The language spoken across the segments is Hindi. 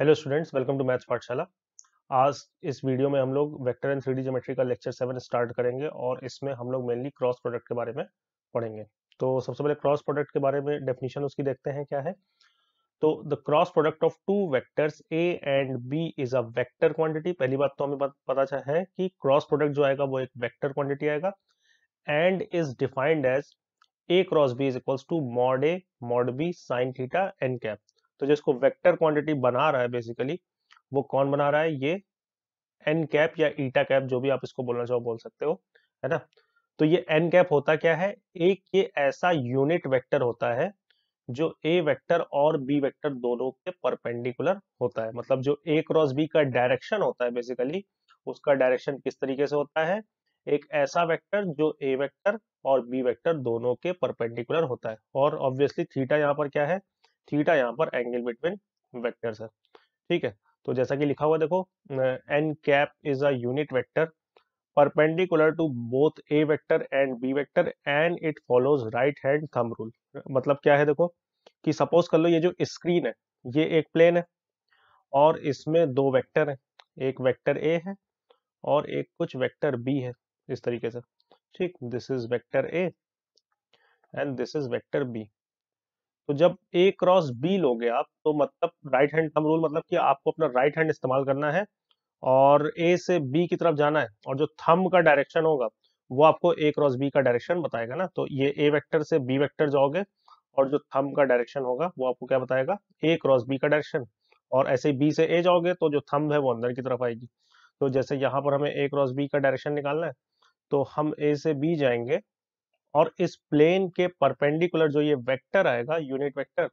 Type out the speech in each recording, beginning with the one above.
hello students welcome to maths Pathshala आज इस वीडियो में हम लोग वेक्टर एंड थ्री ज्योमेट्री का लेक्चर सेवन स्टार्ट करेंगे और इसमें हम लोग मेनली क्रॉस प्रोडक्ट के बारे में पढ़ेंगे तो सबसे पहले क्रॉस प्रोडक्ट के बारे में डेफिनेशन उसकी देखते हैं क्या है तो the cross product of two vectors A and B is a vector quantity पहली बात तो हमें पता है कि क्रॉस प्रोडक्ट जो आएगा वो एक वैक्टर क्वान्टिटी आएगा and is defined as A cross B is equals to mod A mod B sine theta N cap तो जिसको वेक्टर क्वांटिटी बना रहा है बेसिकली वो कौन बना रहा है ये एन कैप या ईटा कैप जो भी आप इसको बोलना चाहो बोल सकते हो है ना तो ये एन कैप होता क्या है एक ये ऐसा यूनिट वेक्टर होता है जो ए वेक्टर और बी वेक्टर दोनों के परपेंडिकुलर होता है मतलब जो ए क्रॉस बी का डायरेक्शन होता है बेसिकली उसका डायरेक्शन किस तरीके से होता है एक ऐसा वेक्टर जो ए वेक्टर और बी वेक्टर दोनों के परपेंडिकुलर होता है और ऑब्वियसली थीटा यहाँ पर क्या है थीटा यहाँ पर एंगल बिटवीन वेक्टर्स है ठीक है तो जैसा कि लिखा हुआ देखो N cap is a unit vector perpendicular to both A vector and B vector and it follows right hand thumb rule मतलब क्या है देखो कि सपोज कर लो ये जो स्क्रीन है ये एक प्लेन है और इसमें दो वेक्टर हैं एक वेक्टर ए है और एक कुछ वेक्टर बी है इस तरीके से ठीक this is vector A and this is vector B तो जब ए क्रॉस बी लोगे आप तो मतलब राइट हैंड थम रूल मतलब कि आपको अपना राइट हैंड इस्तेमाल करना है और ए से बी की तरफ जाना है और जो थम का डायरेक्शन होगा वो आपको ए क्रॉस बी का डायरेक्शन बताएगा ना तो ये ए वेक्टर से बी वेक्टर जाओगे और जो थम का डायरेक्शन होगा वो आपको क्या बताएगा ए क्रॉस बी का डायरेक्शन और ऐसे ही बी से ए जाओगे तो जो थम है वो अंदर की तरफ आएगी तो जैसे यहाँ पर हमें ए क्रॉस बी का डायरेक्शन निकालना है तो हम ए से बी जाएंगे और इस प्लेन के परपेंडिकुलर जो ये वेक्टर आएगा यूनिट वेक्टर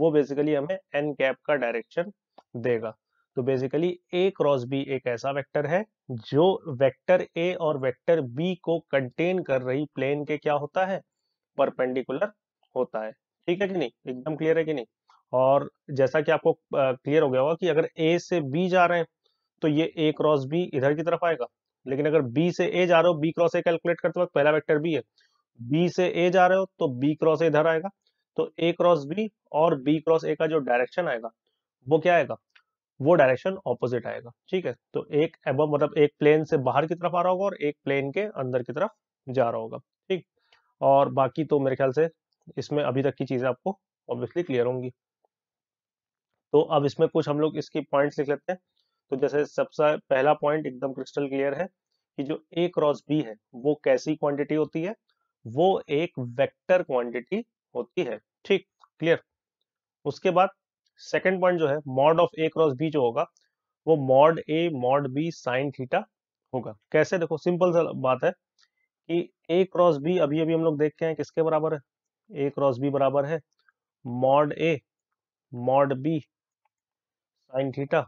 वो बेसिकली हमें एन कैप का डायरेक्शन देगा तो बेसिकली ए क्रॉस बी एक ऐसा वेक्टर है जो वेक्टर ए और वेक्टर बी को कंटेन कर रही प्लेन के क्या होता है परपेंडिकुलर होता है ठीक है कि नहीं एकदम क्लियर है कि नहीं और जैसा कि आपको क्लियर हो गया होगा कि अगर ए से बी जा रहे हैं तो ये ए क्रॉस बी इधर की तरफ आएगा लेकिन अगर बी से ए जा रहे हो बी क्रॉस ए कैलकुलेट करते वक्त पहला वेक्टर बी है बी से ए जा रहे हो तो बी क्रॉस इधर आएगा तो ए क्रॉस बी और बी क्रॉस ए का जो डायरेक्शन आएगा वो क्या आएगा वो डायरेक्शन ऑपोजिट आएगा ठीक है तो एक एब मतलब एक प्लेन से बाहर की तरफ आ रहा होगा और एक प्लेन के अंदर की तरफ जा रहा होगा ठीक और बाकी तो मेरे ख्याल से इसमें अभी तक की चीजें आपको ऑब्वियसली क्लियर होंगी तो अब इसमें कुछ हम लोग इसकी पॉइंट लिख लेते हैं तो जैसे सबसे पहला पॉइंट एकदम क्रिस्टल क्लियर है कि जो ए क्रॉस बी है वो कैसी क्वांटिटी होती है वो एक वेक्टर क्वांटिटी होती है ठीक क्लियर उसके बाद सेकंड पॉइंट जो है mod of A cross B जो होगा वो mod A mod B sine theta होगा कैसे देखो सिंपल सा बात है कि ए क्रॉस बी अभी अभी हम लोग देखते हैं किसके बराबर है ए क्रॉस बी बराबर है mod A mod B sine theta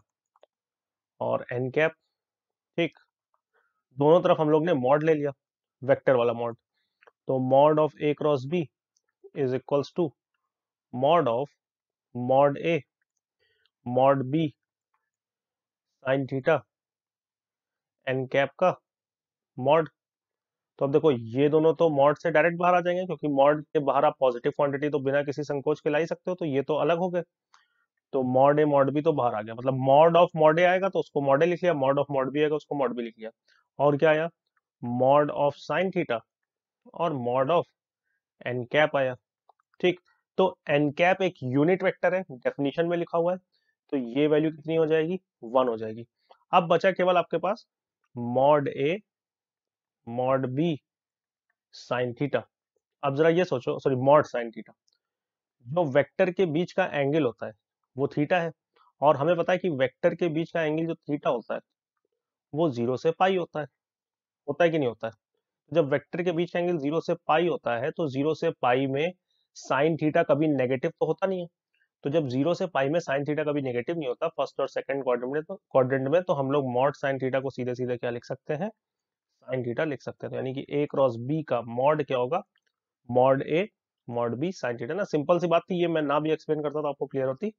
और एन कैप ठीक दोनों तरफ हम लोग ने मॉड ले लिया वेक्टर वाला मॉड तो mod of A cross B is equals to mod of mod A mod B sine theta N cap का मॉड तो अब देखो ये दोनों तो मॉड से डायरेक्ट बाहर आ जाएंगे क्योंकि मॉड के बाहर आप पॉजिटिव क्वांटिटी तो बिना किसी संकोच के लाई सकते हो तो ये तो अलग हो गए तो मॉड ए मॉड बी तो बाहर आ गया मतलब मॉड ऑफ मॉड ए आएगा तो उसको मॉड ए लिख लिया मॉड ऑफ मॉड बी आएगा उसको मॉड बी लिख लिया और क्या आया मॉड ऑफ साइन थीटा और मॉड ऑफ एन कैप आया ठीक तो एन कैप एक यूनिट वेक्टर है डेफिनेशन में लिखा हुआ है तो ये वैल्यू कितनी हो जाएगी वन हो जाएगी अब बचा केवल आपके पास mod A mod B sine theta अब जरा ये सोचो सॉरी मॉड साइन थीटा जो वेक्टर के बीच का एंगल होता है वो थीटा है और हमें पता है कि वेक्टर के बीच का एंगल जो थीटा होता है वो जीरो से पाई होता है होता है कि नहीं होता है जब वेक्टर के बीच एंगल जीरो से पाई होता है तो जीरो से पाई में साइन थीटा कभी नेगेटिव तो होता नहीं है तो जब जीरो से पाई में साइन थीटा कभी नेगेटिव नहीं होता फर्स्ट और सेकंड क्वाड्रेंट में तो क्वाड्रेंट में तो हम लोग मॉड साइन थीटा को सीधे सीधे क्या लिख सकते हैं साइन थीटा लिख सकते हैं तो यानी कि ए क्रॉस बी का मॉड क्या होगा mod A mod B sine theta ना सिंपल सी बात थी ये मैं ना भी एक्सप्लेन करता तो आपको क्लियर होती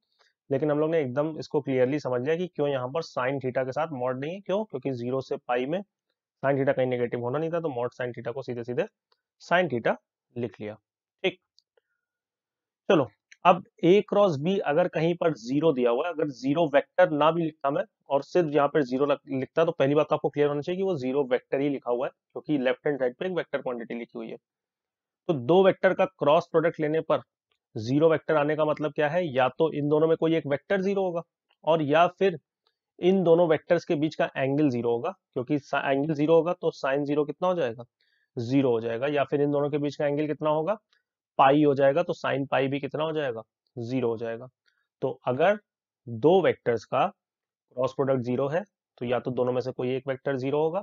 लेकिन हम लोग ने एकदम इसको क्लियरली समझ लिया कि क्यों यहाँ पर साइन थीटा के साथ मॉड नहीं है क्यों क्योंकि जीरो से पाई में साइन थीटा कहीं नेगेटिव होना नहीं था तो मॉड साइन थीटा को सीधे सीधे साइन थीटा लिख लिया ठीक चलो अब ए क्रॉस बी अगर कहीं पर जीरो दिया हुआ है अगर जीरो वेक्टर ना भी लिखता मैं और सिर्फ यहाँ पर जीरो लिखता तो पहली बात तो आपको क्लियर होना चाहिए कि वो जीरो वेक्टर ही लिखा हुआ है क्योंकि लेफ्ट हैंड साइड पर एक वेक्टर क्वांटिटी लिखी हुई है तो दो वेक्टर का क्रॉस प्रोडक्ट लेने पर जीरो वेक्टर आने का मतलब क्या है या तो इन दोनों में कोई एक वेक्टर जीरो होगा और या फिर इन दोनों वेक्टर्स के बीच का एंगल जीरो होगा क्योंकि एंगल जीरो होगा तो साइन जीरो कितना हो जाएगा जीरो हो जाएगा या फिर इन दोनों के बीच का एंगल कितना होगा पाई हो जाएगा तो साइन पाई भी कितना हो जाएगा जीरो हो जाएगा तो अगर दो वेक्टर्स का क्रॉस प्रोडक्ट जीरो है तो या तो दोनों में से कोई एक वेक्टर जीरो होगा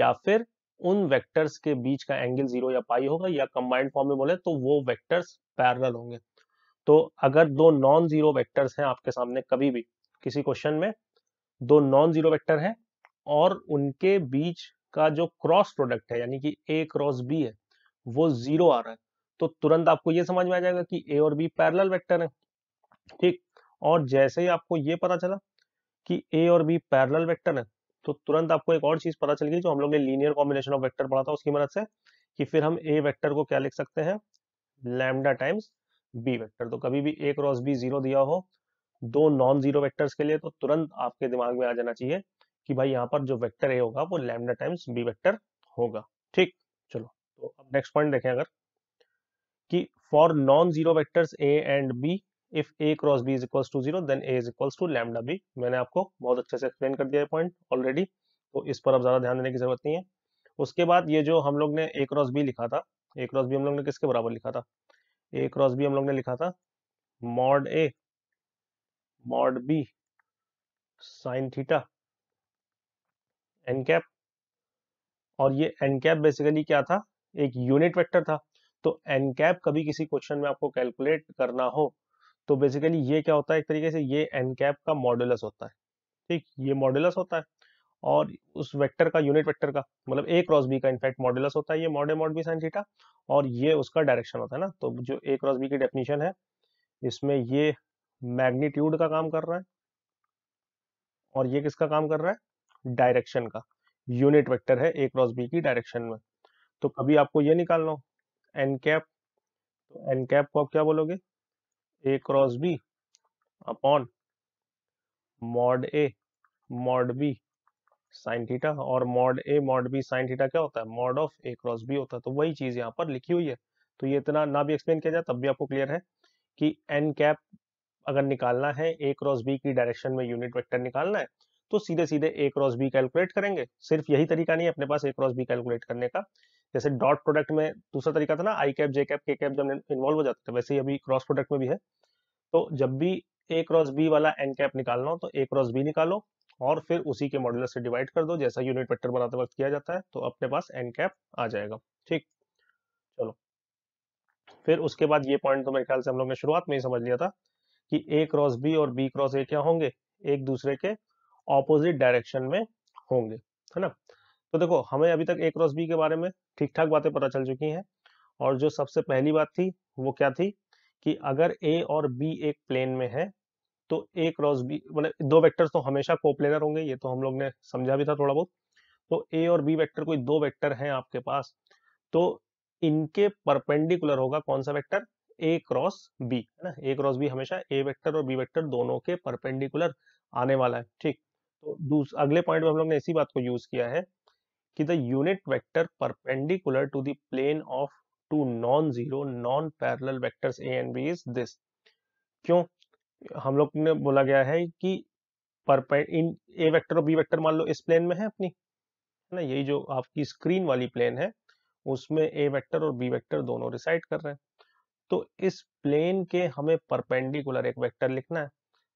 या फिर उन वेक्टर्स के बीच का एंगल जीरो या पाई होगा या कंबाइंड फॉर्म में बोले तो वो वेक्टर्स पैरल होंगे तो अगर दो नॉन जीरो वेक्टर्स हैं आपके सामने कभी भी किसी क्वेश्चन में दो नॉन जीरो वेक्टर हैं और उनके बीच का जो क्रॉस प्रोडक्ट है यानी कि ए क्रॉस बी है वो जीरो आ रहा है तो तुरंत आपको ये समझ में आ जाएगा कि ए और बी पैरेलल वेक्टर हैं ठीक और जैसे ही आपको ये पता चला कि ए और बी पैरेलल वेक्टर हैं तो तुरंत आपको एक और चीज पता चल गई जो हम लोग ने लीनियर कॉम्बिनेशन ऑफ वेक्टर पढ़ा था उसकी मदद से कि फिर हम ए वेक्टर को क्या लिख सकते हैं लैमडा टाइम्स बी वेक्टर तो कभी भी ए क्रॉस बी जीरो दिया हो दो नॉन जीरो वेक्टर्स के लिए तो तुरंत आपके दिमाग में आ जाना चाहिए कि भाई यहाँ पर जो वेक्टर ए होगा वो लैमडा टाइम्स बी वेक्टर होगा ठीक चलो तो अब नेक्स्ट पॉइंट देखें अगर कि for non zero vectors A and B if A cross B is equal to zero then A is equal to lambda B मैंने आपको बहुत अच्छे से एक्सप्लेन कर दिया है पॉइंट ऑलरेडी तो इस पर अब ज़्यादा ध्यान देने की जरूरत नहीं है उसके बाद ये जो हम लोग ने ए क्रॉस बी लिखा था ए क्रॉस बी हम लोग ने किसके बराबर लिखा था ए क्रॉस बी हम लोग ने लिखा था mod A mod B sine theta N cap और ये एन कैप बेसिकली क्या था एक यूनिट वेक्टर था तो एन कैप कभी किसी क्वेश्चन में आपको कैलकुलेट करना हो तो बेसिकली ये क्या होता है एक तरीके से ये एन कैप का मॉड्यूलस होता है ठीक ये मॉड्यूलस होता है और उस वेक्टर का यूनिट वेक्टर का मतलब ए क्रॉस बी का इनफैक्ट मॉड्यूलस होता है ये mod A mod B sine theta और ये उसका डायरेक्शन होता है ना तो जो ए क्रॉस बी की डेफिनेशन है इसमें ये मैग्नीट्यूड का काम कर रहा है और ये किसका काम कर रहा है डायरेक्शन का यूनिट वेक्टर है ए क्रॉस बी की डायरेक्शन में तो कभी आपको ये निकालना हो एन कैप तो एन कैप को आप क्या बोलोगे A cross B upon mod A mod B sine theta और mod A mod B sine theta क्या होता है mod of A cross B होता है तो वही चीज यहाँ पर लिखी हुई है तो ये इतना ना भी एक्सप्लेन किया जाए तब भी आपको क्लियर है कि एन कैप अगर निकालना है ए क्रॉस बी की डायरेक्शन में यूनिट वेक्टर निकालना है तो सीधे सीधे ए क्रॉस बी कैलकुलेट करेंगे सिर्फ यही तरीका नहीं है अपने पास ए क्रॉस बी कैलकुलेट करने का जैसे डॉट प्रोडक्ट में दूसरा तरीका था ना I cap J cap K cap जब इन्वॉल्व हो जाता थे तो वैसे ही अभी क्रॉस प्रोडक्ट में भी है तो जब भी ए क्रॉस बी वाला एन कैप निकालना हो तो ए क्रॉस बी निकालो और फिर उसी के मॉड्यूलर से डिवाइड कर दो जैसा यूनिट वेक्टर बनाते वक्त किया जाता है तो अपने पास एन कैप आ जाएगा ठीक चलो फिर उसके बाद ये पॉइंट तो मेरे ख्याल से हम लोग ने शुरुआत में ही समझ लिया था कि ए क्रॉस बी और बी क्रॉस ए क्या होंगे एक दूसरे के ऑपोजिट डायरेक्शन में होंगे है ना तो देखो हमें अभी तक ए क्रॉस बी के बारे में ठीक ठाक बातें पता चल चुकी हैं और जो सबसे पहली बात थी वो क्या थी कि अगर ए और बी एक प्लेन में है तो ए क्रॉस बी मतलब दो वेक्टर्स तो हमेशा कोप्लेनर होंगे ये तो हम लोग ने समझा भी था थोड़ा बहुत तो ए और बी वेक्टर कोई दो वेक्टर हैं आपके पास तो इनके परपेंडिकुलर होगा कौन सा वेक्टर ए क्रॉस बी है ना ए क्रॉस बी हमेशा ए वेक्टर और बी वेक्टर दोनों के परपेंडिकुलर आने वाला है ठीक तो अगले पॉइंट में हम लोग ने इसी बात को यूज किया है कि the unit vector perpendicular to the plane of two non zero non parallel vectors A and B is this क्यों हम लोग ने बोला गया है कि इन ए वेक्टर और बी वेक्टर मान लो इस प्लेन में है अपनी है ना यही जो आपकी स्क्रीन वाली प्लेन है उसमें ए वेक्टर और बी वेक्टर दोनों रिसाइड कर रहे हैं तो इस प्लेन के हमें परपेंडिकुलर एक वेक्टर लिखना है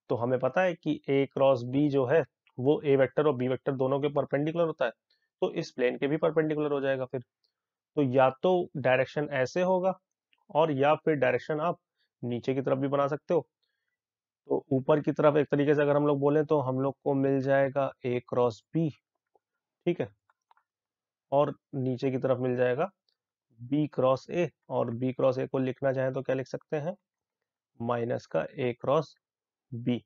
तो हमें पता है कि ए क्रॉस बी जो है वो ए वेक्टर और बी वेक्टर दोनों के परपेंडिकुलर होता है तो इस प्लेन के भी परपेंडिकुलर हो जाएगा फिर तो या तो डायरेक्शन ऐसे होगा और या फिर डायरेक्शन आप नीचे की तरफ भी बना सकते हो तो ऊपर की तरफ एक तरीके से अगर हम लोग बोले तो हम लोग को मिल जाएगा ए क्रॉस बी ठीक है और नीचे की तरफ मिल जाएगा बी क्रॉस ए और बी क्रॉस ए को लिखना चाहें तो क्या लिख सकते हैं माइनस का ए क्रॉस बी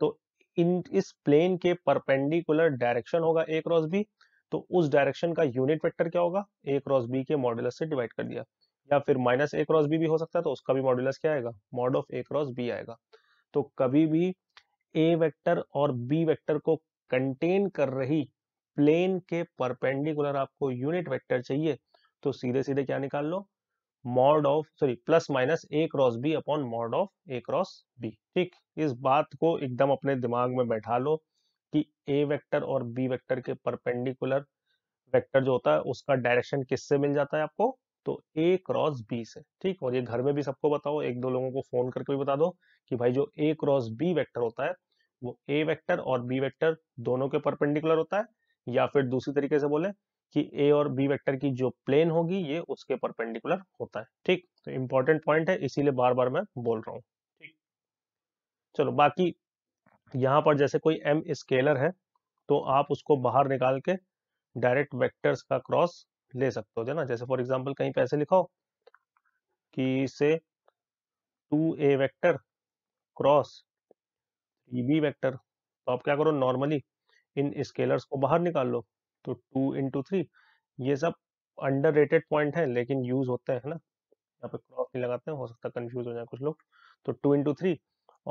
तो इन इस प्लेन के परपेंडिकुलर डायरेक्शन होगा ए क्रॉस बी तो उस डायरेक्शन का यूनिट वेक्टर क्या होगा ए क्रॉस बी के मॉड्यूलस से डिवाइड कर दिया या फिर माइनस ए क्रॉस बी भी हो सकता है तो उसका भी मॉड्यूलस क्या आएगा mod of A cross B आएगा तो कभी भी ए वेक्टर और बी वेक्टर को कंटेन कर रही प्लेन के परपेंडिकुलर आपको यूनिट वेक्टर चाहिए तो सीधे सीधे क्या निकाल लो mod of sorry plus minus A cross B upon mod of A cross B ठीक इस बात को एकदम अपने दिमाग में बैठा लो कि ए वेक्टर और बी वेक्टर के परपेंडिकुलर वेक्टर जो होता है उसका डायरेक्शन किससे मिल जाता है आपको तो ए क्रॉस बी से ठीक और ये घर में भी सबको बताओ एक दो लोगों को फोन करके भी बता दो कि भाई जो ए क्रॉस बी वेक्टर होता है वो ए वेक्टर और बी वेक्टर दोनों के परपेंडिकुलर होता है या फिर दूसरी तरीके से बोले कि ए और बी वेक्टर की जो प्लेन होगी ये उसके परपेंडिकुलर होता है ठीक तो इंपॉर्टेंट पॉइंट है इसीलिए बार बार मैं बोल रहा हूँ ठीक चलो बाकी यहाँ पर जैसे कोई एम स्केलर है तो आप उसको बाहर निकाल के डायरेक्ट वेक्टर्स का क्रॉस ले सकते हो ना जैसे फॉर एग्जाम्पल कहीं पैसे लिखाओ कि say two A vector cross three B vector तो आप क्या करो नॉर्मली इन स्केलर्स को बाहर निकाल लो तो टू इंटू थ्री ये सब अंडर रेटेड पॉइंट है लेकिन यूज होते हैं ना यहाँ पे क्रॉस नहीं लगाते हैं हो सकता कन्फ्यूज हो जाए कुछ लोग तो टू इंटू थ्री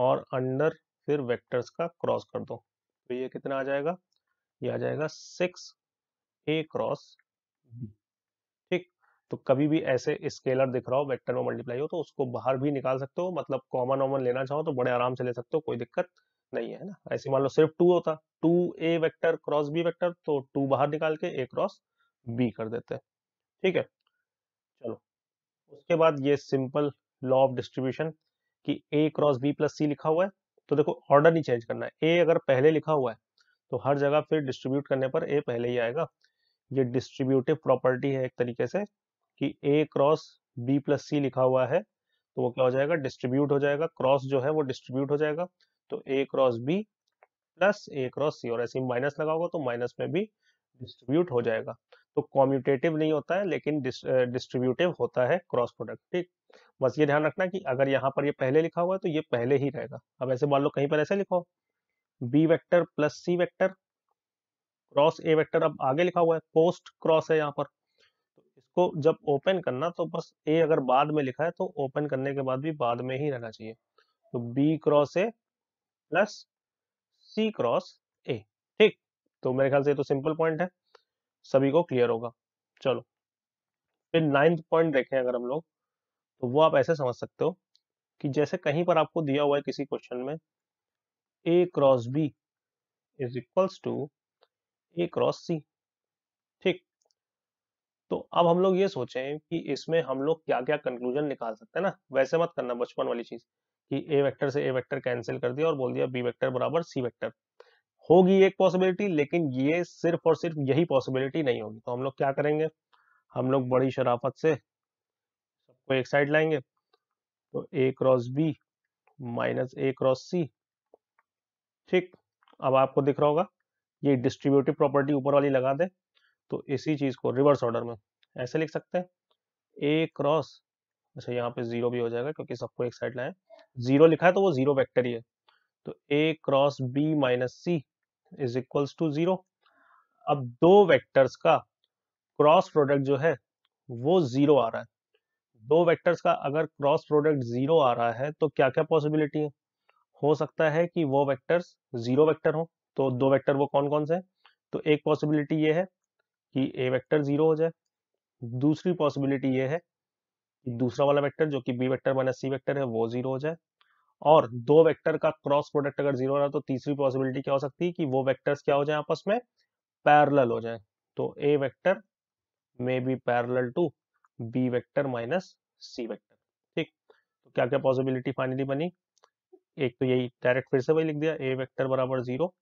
और अंडर फिर वेक्टर्स का क्रॉस कर दो तो ये कितना आ जाएगा ये आ जाएगा सिक्स ए क्रॉस बी तो कभी भी ऐसे स्केलर दिख रहा हो वेक्टर में मल्टीप्लाई हो तो उसको बाहर भी निकाल सकते हो मतलब कॉमन वॉमन लेना चाहो तो बड़े आराम से ले सकते हो कोई दिक्कत नहीं है ना ऐसे मान लो सिर्फ टू होता two A vector cross B vector तो टू बाहर निकाल के ए क्रॉस बी कर देते हैं ठीक है चलो उसके बाद ये सिंपल लॉ ऑफ डिस्ट्रीब्यूशन कि A cross B plus C लिखा हुआ है तो देखो ऑर्डर नहीं चेंज करना है ए अगर पहले लिखा हुआ है तो हर जगह फिर डिस्ट्रीब्यूट करने पर ए पहले ही आएगा ये डिस्ट्रीब्यूटिव प्रॉपर्टी है एक तरीके से कि A cross B plus C लिखा हुआ है तो वो क्या हो जाएगा डिस्ट्रीब्यूट हो जाएगा क्रॉस जो है वो डिस्ट्रीब्यूट हो जाएगा तो A cross B plus A cross C और ऐसे माइनस लगाओगे तो माइनस में भी डिस्ट्रीब्यूट हो जाएगा तो कॉम्यूटेटिव नहीं होता है लेकिन डिस्ट्रीब्यूटिव होता है क्रॉस प्रोडक्ट ठीक बस ये ध्यान रखना कि अगर यहाँ पर ये पहले लिखा हुआ है तो ये पहले ही रहेगा अब ऐसे मान लो कहीं पर ऐसे लिखो B vector plus C vector cross A vector अब आगे लिखा हुआ है पोस्ट क्रॉस है यहाँ पर तो इसको जब ओपन करना तो बस ए अगर बाद में लिखा है तो ओपन करने के बाद भी बाद में ही रहना चाहिए तो B cross A plus C cross A ठीक तो मेरे ख्याल से तो सिंपल पॉइंट है सभी को क्लियर होगा चलो फिर नाइन्थ पॉइंट देखें अगर हम लोग तो वो आप ऐसे समझ सकते हो कि जैसे कहीं पर आपको दिया हुआ है किसी क्वेश्चन में A cross B is equals to A cross C ठीक तो अब हम लोग ये सोचें कि इसमें हम लोग क्या क्या कंक्लूजन निकाल सकते हैं ना वैसे मत करना बचपन वाली चीज कि ए वेक्टर से ए वेक्टर कैंसिल कर दिया और बोल दिया बी वेक्टर बराबर सी वेक्टर होगी एक पॉसिबिलिटी लेकिन ये सिर्फ और सिर्फ यही पॉसिबिलिटी नहीं होगी तो हम लोग क्या करेंगे हम लोग बड़ी शराफत से सबको एक साइड लाएंगे तो A cross B minus A cross C ठीक अब आपको दिख रहा होगा ये डिस्ट्रीब्यूटिव प्रॉपर्टी ऊपर वाली लगा दे तो इसी चीज को रिवर्स ऑर्डर में ऐसे लिख सकते हैं ए क्रॉस अच्छा यहाँ पे जीरो भी हो जाएगा क्योंकि सबको एक साइड लाए जीरो लिखा है तो वो जीरो वेक्टर ही है तो A cross B minus C is equals to zero अब दो वेक्टर्स का क्रॉस प्रोडक्ट जो है वो जीरो आ रहा है दो वेक्टर्स का अगर क्रॉस प्रोडक्ट जीरो आ रहा है तो क्या क्या पॉसिबिलिटी है हो सकता है कि वो वेक्टर्स जीरो वेक्टर हो तो दो वेक्टर वो कौन कौन से हैं तो एक पॉसिबिलिटी ये है कि ए वेक्टर जीरो हो जाए दूसरी पॉसिबिलिटी ये है दूसरा वाला वेक्टर जो कि B vector minus C vector है वो जीरो हो जाए और दो वेक्टर का क्रॉस प्रोडक्ट अगर जीरो रहा तो तीसरी पॉसिबिलिटी क्या हो सकती है कि वो वेक्टर्स क्या हो जाए आपस में पैरल हो जाए तो ए वेक्टर मे B parallel to B vector minus C vector ठीक तो क्या क्या पॉसिबिलिटी फाइनली बनी एक तो यही डायरेक्ट फिर से वही लिख दिया ए वैक्टर बराबर जीरो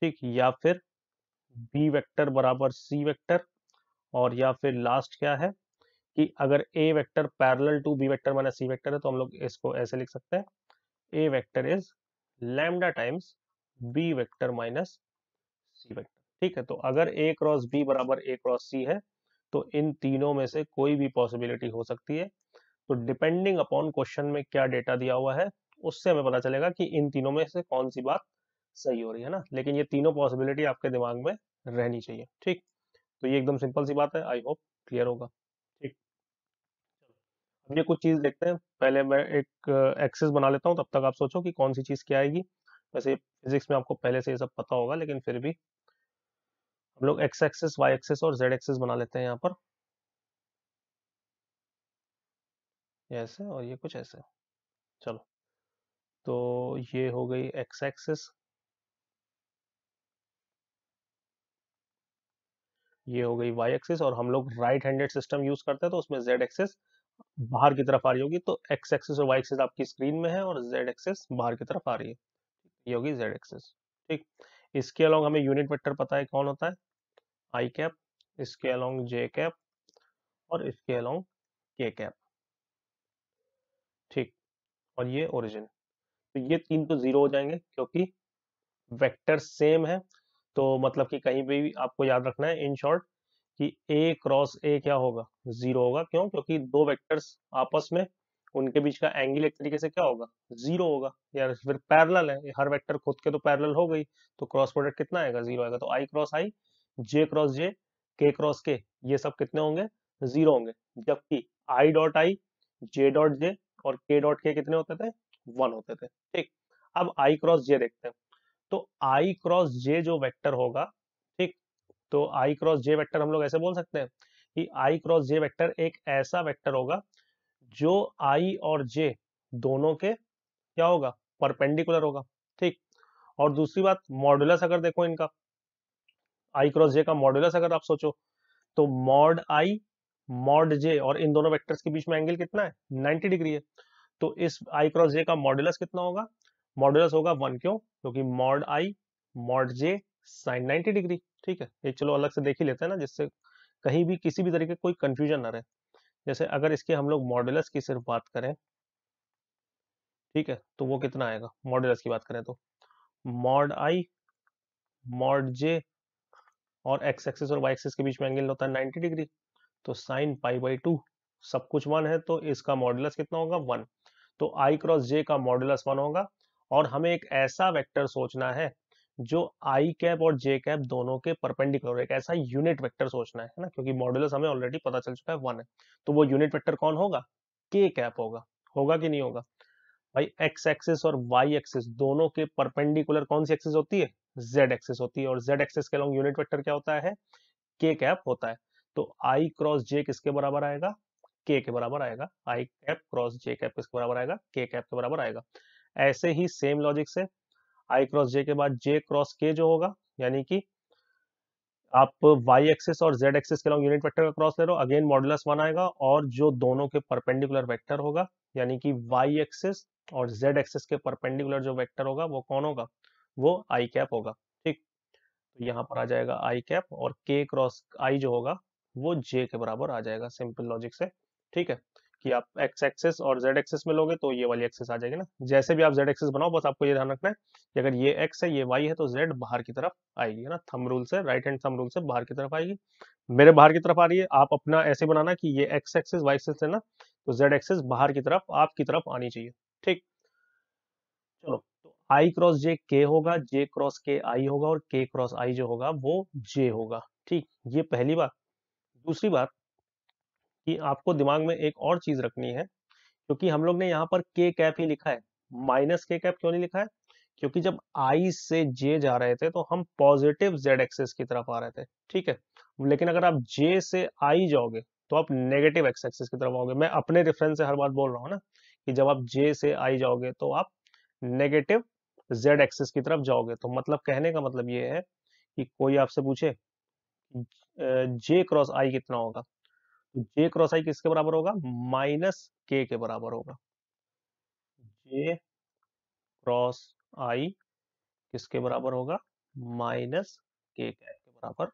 ठीक या फिर बी वैक्टर बराबर सी वैक्टर और या फिर लास्ट क्या है कि अगर A vector parallel to B vector minus C vector है तो हम लोग इसको ऐसे लिख सकते हैं A vector is lambda times B vector minus C vector ठीक है तो अगर ए क्रॉस बी बराबर ए क्रॉस सी है तो इन तीनों में से कोई भी पॉसिबिलिटी हो सकती है तो डिपेंडिंग अपॉन क्वेश्चन में क्या डेटा दिया हुआ है उससे हमें पता चलेगा कि इन तीनों में से कौन सी बात सही हो रही है ना लेकिन ये तीनों पॉसिबिलिटी आपके दिमाग में रहनी चाहिए ठीक तो ये एकदम सिंपल सी बात है आई होप क्लियर होगा अब ये कुछ चीज़ देखते हैं पहले मैं एक एक्सेस बना लेता हूँ तब तक आप सोचो कि कौन सी चीज़ क्या आएगी वैसे फिजिक्स में आपको पहले से ये सब पता होगा लेकिन फिर भी हम लोग एक्स एक्सेस वाई एक्सेस और जेड एक्सेस बना लेते हैं यहाँ पर ऐसे और ये कुछ ऐसे चलो तो ये हो गई एक्स एक्सेस ये हो गई वाई एक्सेस और हम लोग राइट हैंडेड सिस्टम यूज करते हैं तो उसमें जेड एक्सेस बाहर की तरफ आ रही होगी तो एक्स एक्सेस और वाई एक्सेस आपकी स्क्रीन में है और जेड एक्सेस बाहर की तरफ आ रही है ये होगी जेड एक्सेस ठीक इसके अलोंग हमें यूनिट वेक्टर पता है कौन होता है आई कैप इसके अलोंग जे कैप और इसके अलोंग के कैप ठीक और ये ओरिजिन तो ये तीन तो जीरो हो जाएंगे क्योंकि वेक्टर सेम है तो मतलब कि कहीं भी आपको याद रखना है इन शॉर्ट कि ए क्रॉस ए क्या होगा जीरो होगा क्यों क्योंकि दो वेक्टर्स आपस में उनके बीच का एंगल एक तरीके से क्या होगा जीरो होगा या फिर पैरेलल है हर वेक्टर खुद के तो पैरेलल हो गई तो क्रॉस प्रोडक्ट कितना आएगा जीरो आएगा तो आई क्रॉस आई जे क्रॉस जे के क्रॉस के ये सब कितने होंगे जीरो होंगे जबकि I dot I J dot J और के डॉट के कितने होते थे वन होते थे ठीक अब आई क्रॉस जे देखते हैं तो आई क्रॉस जे जो वेक्टर होगा तो आई क्रॉस जे वैक्टर हम लोग ऐसे बोल सकते हैं कि आई क्रॉस जे वैक्टर एक ऐसा वैक्टर होगा जो आई और जे दोनों के क्या होगा परपेंडिकुलर होगा ठीक और दूसरी बात मॉडुलस अगर देखो इनका आई क्रॉस जे का मॉडुलस अगर आप सोचो तो मॉड आई मॉड जे और इन दोनों वेक्टर्स के बीच में एंगल कितना है 90 डिग्री है तो इस आई क्रॉस जे का मॉडुलस कितना होगा मॉडुलस होगा वन क्यों क्योंकि mod I mod J sine ninety degree ठीक है ये चलो अलग से देख ही लेते हैं ना जिससे कहीं भी किसी भी तरीके कोई कंफ्यूजन ना रहे जैसे अगर इसके हम लोग मॉडुलस की सिर्फ बात करें ठीक है तो वो कितना आएगा मॉडुलस की बात करें तो मॉड आई मॉड जे और एक्स एक्सिस और वाई एक्सिस के बीच में एंगल होता है नाइनटी डिग्री तो साइन पाई बाई टू सब कुछ वन है तो इसका मॉडुलस कितना होगा वन तो आई क्रॉस जे का मॉडुलस वन होगा और हमें एक ऐसा वेक्टर सोचना है जो आई कैप और जे कैप दोनों के परपेंडिकुलर एक ऐसा यूनिट वेक्टर सोचना है ना क्योंकि मॉड्यूलस हमें ऑलरेडी पता चल चुका है वन है तो वो यूनिट वेक्टर कौन होगा के कैप होगा होगा कि नहीं होगा भाई एक्स एक्सिस और वाई एक्सिस दोनों के परपेंडिकुलर कौन सी एक्सिस होती है जेड एक्सिस होती है और जेड एक्सिस के लॉन्ग यूनिट वेक्टर क्या होता है के कैप होता है तो आई क्रॉस जे किसके बराबर आएगा के के बराबर आएगा I cap cross J cap किसके बराबर आएगा के कैप के बराबर आएगा ऐसे ही सेम लॉजिक से आई क्रॉस जे के बाद जे क्रॉस के जो होगा यानी कि आप वाई एक्सिस और जेड एक्सिस के लॉन्ग यूनिट वेक्टर का क्रॉस ले रहे हो अगेन मॉडुलस वन आएगा और जो दोनों के परपेंडिकुलर वेक्टर होगा यानी कि वाई एक्सिस और जेड एक्सिस के परपेंडिकुलर जो वेक्टर होगा वो कौन होगा वो आई कैप होगा ठीक तो यहाँ पर आ जाएगा आई कैप और के क्रॉस आई जो होगा वो जे के बराबर आ जाएगा सिंपल लॉजिक से ठीक है कि आप एक्स एक्सेस और जेड एक्सेस में लोगे तो ये वाली एक्सेस आ जाएगी ना जैसे भी आप जेड एक्सेस बनाओ बस आपको ये ध्यान रखना है कि अगर ये एक्स है ये वाई है तो जेड बाहर की तरफ आएगी है ना थम रूल से राइट हैंड थम रूल से बाहर की तरफ आएगी मेरे बाहर की तरफ आ रही है आप अपना ऐसे बनाना कि ये एक्स एक्सेस वाई एक्सेस है ना तो जेड एक्सेस बाहर की तरफ आपकी तरफ आनी चाहिए ठीक चलो तो आई क्रॉस जे के होगा जे क्रॉस के आई होगा और के क्रॉस आई जो होगा वो जे होगा ठीक ये पहली बात दूसरी बात कि आपको दिमाग में एक और चीज रखनी है क्योंकि हम लोग ने यहाँ पर के कैप ही लिखा है माइनस के कैप क्यों नहीं लिखा है क्योंकि जब आई से जे जा रहे थे तो हम पॉजिटिव जेड एक्सेस की तरफ आ रहे थे ठीक है लेकिन अगर आप जे से आई जाओगे तो आप नेगेटिव एक्स एक्सेस की तरफ आओगे मैं अपने रेफरेंस से हर बार बोल रहा हूँ ना कि जब आप जे से आई जाओगे तो आप नेगेटिव जेड एक्सेस की तरफ जाओगे तो मतलब कहने का मतलब ये है कि कोई आपसे पूछे जे क्रॉस आई कितना होगा जे क्रॉस आई किसके बराबर होगा माइनस के के बराबर होगा जे क्रॉस आई किसके बराबर होगा माइनस के के बराबर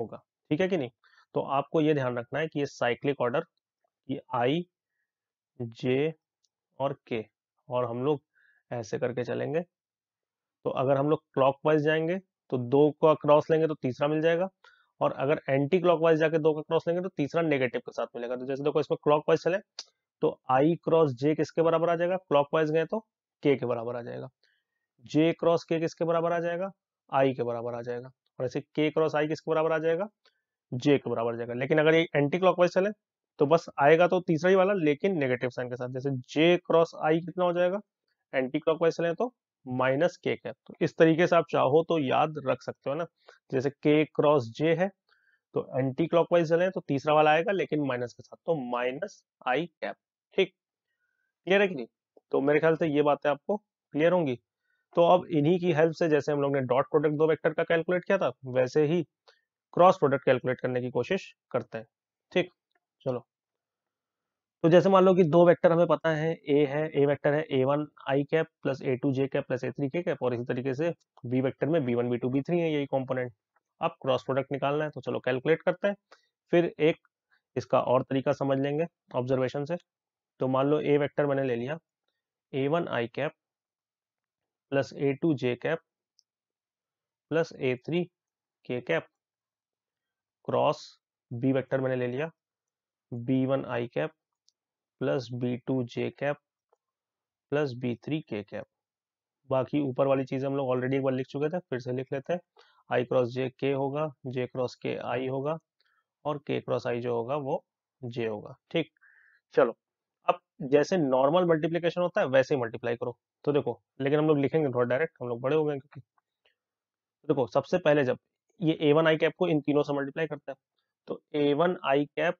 होगा ठीक है कि नहीं तो आपको यह ध्यान रखना है कि ये साइक्लिक ऑर्डर ये आई जे और के और हम लोग ऐसे करके चलेंगे तो अगर हम लोग क्लॉकवाइज जाएंगे तो दो का क्रॉस लेंगे तो तीसरा मिल जाएगा और अगर एंटी क्लॉकवाइज जाके दो का क्रॉस लेंगे तो तीसरा नेगेटिव के साथ मिलेगा तो जैसे देखो इसमें क्लॉकवाइज चले तो आई क्रॉस जे किसके बराबर आ जाएगा क्लॉकवाइज गए तो के के बराबर आ जाएगा जे क्रॉस के किसके बराबर आ जाएगा आई के बराबर आ जाएगा और ऐसे के क्रॉस आई किसके बराबर आ जाएगा जे के बराबर जाएगा लेकिन अगर ये एंटी क्लॉकवाइज चले तो बस आएगा तो तीसरा ही वाला लेकिन नेगेटिव साइन के साथ जैसे जे क्रॉस आई कितना हो जाएगा एंटी क्लॉकवाइज चले तो माइनस के कैप तो इस तरीके से आप चाहो तो याद रख सकते हो ना जैसे के क्रॉस जे है तो एंटी क्लॉकवाइज चले तो तीसरा वाला आएगा लेकिन माइनस के साथ तो माइनस आई कैप ठीक क्लियर है कि नहीं तो मेरे ख्याल से ये बातें आपको क्लियर होंगी तो अब इन्हीं की हेल्प से जैसे हम लोग ने डॉट प्रोडक्ट दो वेक्टर का कैलकुलेट किया था वैसे ही क्रॉस प्रोडक्ट कैलकुलेट करने की कोशिश करते हैं ठीक चलो तो जैसे मान लो कि दो वेक्टर हमें पता है ए है ए वेक्टर है A one I cap plus A two J cap plus A three K cap और इसी तरीके से बी वेक्टर में B one B two B three है यही कॉम्पोनेंट अब क्रॉस प्रोडक्ट निकालना है तो चलो कैलकुलेट करते हैं फिर एक इसका और तरीका समझ लेंगे ऑब्जर्वेशन से तो मान लो ए वेक्टर मैंने ले लिया A one I cap plus A two J cap plus A three K cap cross B vector मैंने ले लिया B one I cap plus B two J cap plus B three K cap बाकी ऊपर वाली चीज़ हम लोग ऑलरेडी एक बार लिख चुके थे फिर से लिख लेते हैं आई क्रॉस जे के होगा जे क्रॉस के आई होगा और के क्रॉस आई जो होगा वो जे होगा ठीक चलो अब जैसे नॉर्मल मल्टीप्लीकेशन होता है वैसे ही मल्टीप्लाई करो तो देखो लेकिन हम लोग लिखेंगे थोड़ा डायरेक्ट हम लोग बड़े हो गए क्योंकि तो देखो सबसे पहले जब ये ए वन आई कैप को इन तीनों से मल्टीप्लाई करता है तो A one I cap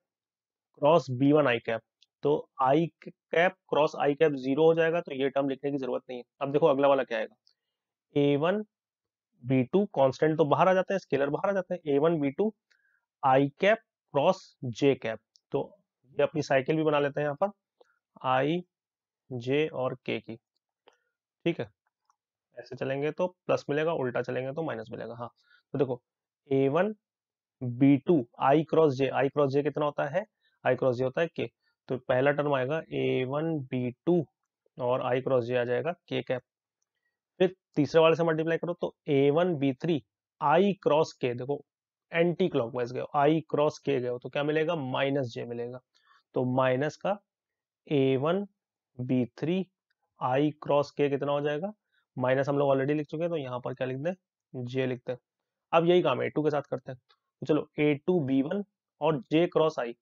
cross B one I cap तो I cap cross I cap zero हो जाएगा तो ये टर्म लिखने की जरूरत नहीं है अब देखो अगला वाला क्या आएगा A one B two constant तो बाहर आ जाते हैं स्केलर बाहर आ जाते हैं A one B two I cap cross J cap तो ये अपनी साइकिल भी बना लेते हैं यहाँ पर आई जे और के की ठीक है ऐसे चलेंगे तो प्लस मिलेगा उल्टा चलेंगे तो माइनस मिलेगा हाँ तो देखो A one B two I cross J I cross J कितना होता है आई क्रॉस जे होता है के तो पहला टर्म आएगा ए वन बी टू और आई क्रॉस जे आ जाएगा के कैप फिर तीसरे वाले से मल्टीप्लाई करो तो A one B three I cross K देखो एंटी क्लॉकवाइज गए आई क्रॉस के गए तो क्या मिलेगा माइनस जे मिलेगा तो माइनस का A one B three I cross K कितना हो जाएगा माइनस हम लोग ऑलरेडी लिख चुके हैं तो यहाँ पर क्या लिख दें जे लिखते हैं अब यही काम ए टू के साथ करते हैं तो चलो ए टू बी वन और जे क्रॉस आई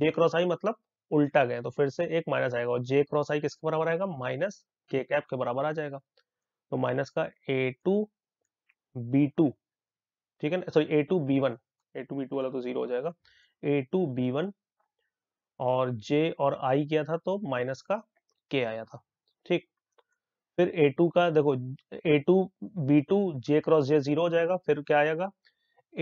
जे क्रॉस आई मतलब उल्टा गए तो फिर से एक माइनस आएगा और जे क्रॉस आई किसके बराबर आएगा माइनस के कैप के बराबर आ जाएगा तो माइनस का ए टू बी टू ठीक है ना sorry A two B one A two B two वाला तो जीरो हो जाएगा ए टू बी वन और जे और आई क्या था तो माइनस का के आया था ठीक फिर ए टू का देखो A two B two J cross J zero हो जाएगा फिर क्या आएगा